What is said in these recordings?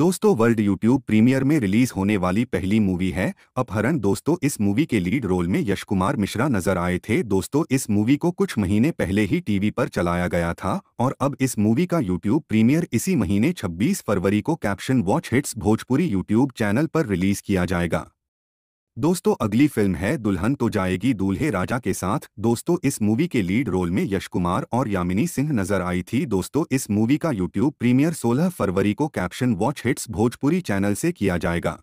दोस्तों world YouTube premiere में release होने वाली पहली मूवी है अपहरण दोस्तों इस मूवी के लीड रोल में यश कुमार मिश्रा नजर आए थे दोस्तों इस मूवी को कुछ महीने पहले ही टीवी पर चलाया गया था और अब इस मूवी का यूट्यूब प्रीमियर इसी महीने 26 फरवरी को caption watch hits Bhojpuri YouTube channel पर रिलीज किया जाएगा दोस्तों अगली फिल्म है दुल्हन तो जाएगी दूल्हे राजा के साथ दोस्तों इस मूवी के लीड रोल में यश कुमार और यामिनी सिंह नजर आई थी दोस्तों इस मूवी का यूट्यूब प्रीमियर 16 फरवरी को caption watch hits Bhojpuri channel से किया जाएगा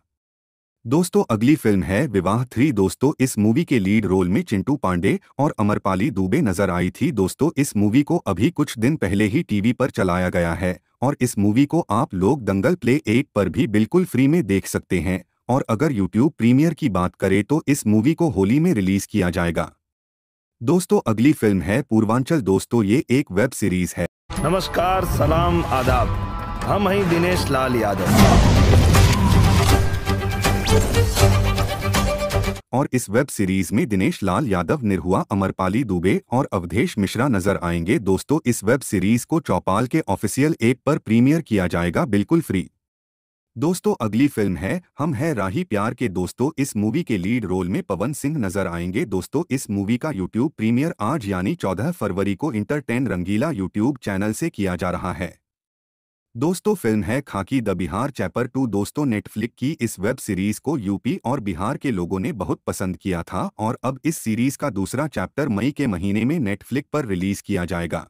दोस्तों अगली फिल्म है विवाह थ्री दोस्तों इस मूवी के लीड रोल में चिंटू पांडे और अमरपाली दुबे नजर आई थी दोस्तों इस मूवी को अभी कुछ दिन पहले ही टीवी पर चलाया गया है और इस मूवी को आप लोग दंगल प्ले एट पर भी बिल्कुल फ्री में देख सकते हैं और अगर YouTube प्रीमियर की बात करें तो इस मूवी को होली में रिलीज किया जाएगा दोस्तों अगली फिल्म है पूर्वांचल दोस्तों ये एक वेब सीरीज है नमस्कार सलाम आदाब हम हैं दिनेश लाल यादव और इस वेब सीरीज में दिनेश लाल यादव निरहुआ अमरपाली दुबे और अवधेश मिश्रा नजर आएंगे दोस्तों इस वेब सीरीज को चौपाल के ऑफिशियल एप पर प्रीमियर किया जाएगा बिल्कुल फ्री दोस्तों अगली फिल्म है हम है राही प्यार के दोस्तों इस मूवी के लीड रोल में पवन सिंह नजर आएंगे दोस्तों इस मूवी का यूट्यूब प्रीमियर आज यानी 14 फरवरी को इंटरटेन रंगीला यूट्यूब चैनल से किया जा रहा है दोस्तों फिल्म है Khakee the Bihar chapter two दोस्तों नेटफ्लिक की इस वेब सीरीज को यूपी और बिहार के लोगों ने बहुत पसंद किया था और अब इस सीरीज का दूसरा चैप्टर मई के महीने में नेटफ्लिक पर रिलीज किया जाएगा